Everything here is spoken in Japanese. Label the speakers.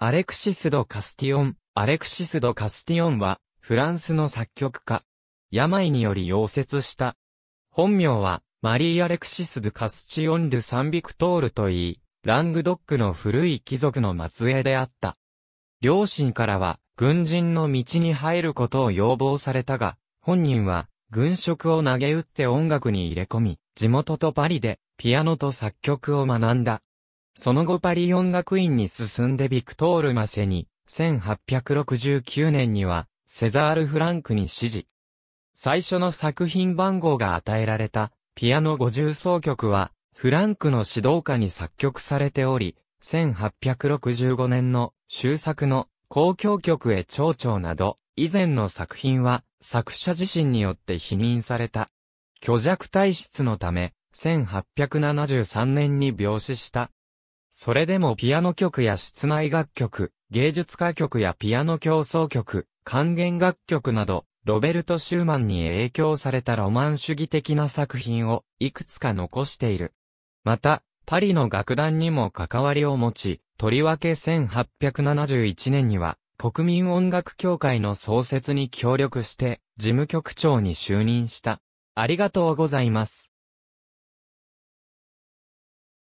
Speaker 1: アレクシス・ド・カスティオン。アレクシス・ド・カスティオンは、フランスの作曲家。病により溶接した。本名は、マリー・アレクシス・ド・カスチオン・ド・サンビクトールといい、ラングドックの古い貴族の末裔であった。両親からは、軍人の道に入ることを要望されたが、本人は、軍職を投げ打って音楽に入れ込み、地元とパリで、ピアノと作曲を学んだ。その後パリ音楽院に進んでビクトール・マセに、1869年には、セザール・フランクに指示。最初の作品番号が与えられた、ピアノ五重奏曲は、フランクの指導下に作曲されており、1865年の終作の公共曲へ蝶々など、以前の作品は作者自身によって否認された。虚弱体質のため、1873年に病死したそれでもピアノ曲や室内楽曲、芸術家曲やピアノ競争曲、還元楽曲など、ロベルト・シューマンに影響されたロマン主義的な作品をいくつか残している。また、パリの楽団にも関わりを持ち、とりわけ1871年には、国民音楽協会の創設に協力して、事務局長に就任した。ありがとうござい
Speaker 2: ます。